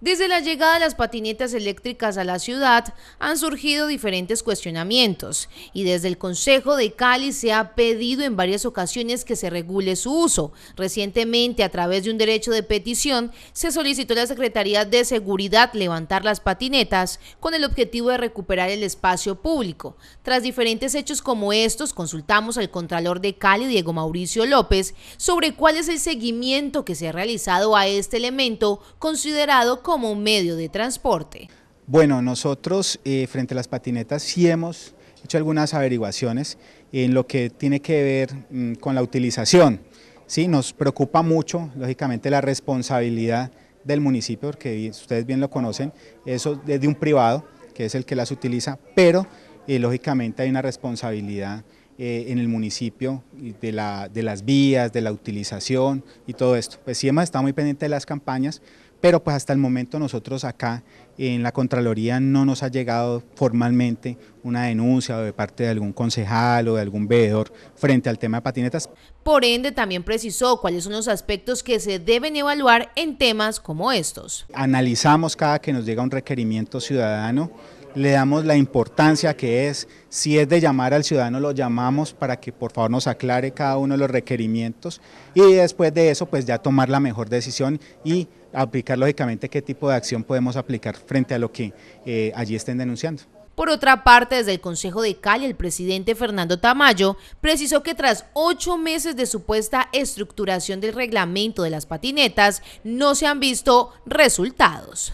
Desde la llegada de las patinetas eléctricas a la ciudad han surgido diferentes cuestionamientos y desde el Consejo de Cali se ha pedido en varias ocasiones que se regule su uso. Recientemente, a través de un derecho de petición, se solicitó a la Secretaría de Seguridad levantar las patinetas con el objetivo de recuperar el espacio público. Tras diferentes hechos como estos, consultamos al Contralor de Cali, Diego Mauricio López, sobre cuál es el seguimiento que se ha realizado a este elemento considerado como un medio de transporte. Bueno, nosotros eh, frente a las patinetas sí hemos hecho algunas averiguaciones en lo que tiene que ver mm, con la utilización. Sí, nos preocupa mucho, lógicamente, la responsabilidad del municipio, porque ustedes bien lo conocen, eso desde un privado, que es el que las utiliza, pero eh, lógicamente hay una responsabilidad eh, en el municipio de, de las vías, de la utilización y todo esto. Pues sí hemos estado muy pendiente de las campañas, pero pues hasta el momento nosotros acá en la Contraloría no nos ha llegado formalmente una denuncia de parte de algún concejal o de algún veedor frente al tema de patinetas. Por ende, también precisó cuáles son los aspectos que se deben evaluar en temas como estos. Analizamos cada que nos llega un requerimiento ciudadano le damos la importancia que es, si es de llamar al ciudadano lo llamamos para que por favor nos aclare cada uno de los requerimientos y después de eso pues ya tomar la mejor decisión y aplicar lógicamente qué tipo de acción podemos aplicar frente a lo que eh, allí estén denunciando. Por otra parte, desde el Consejo de Cali, el presidente Fernando Tamayo precisó que tras ocho meses de supuesta estructuración del reglamento de las patinetas, no se han visto resultados.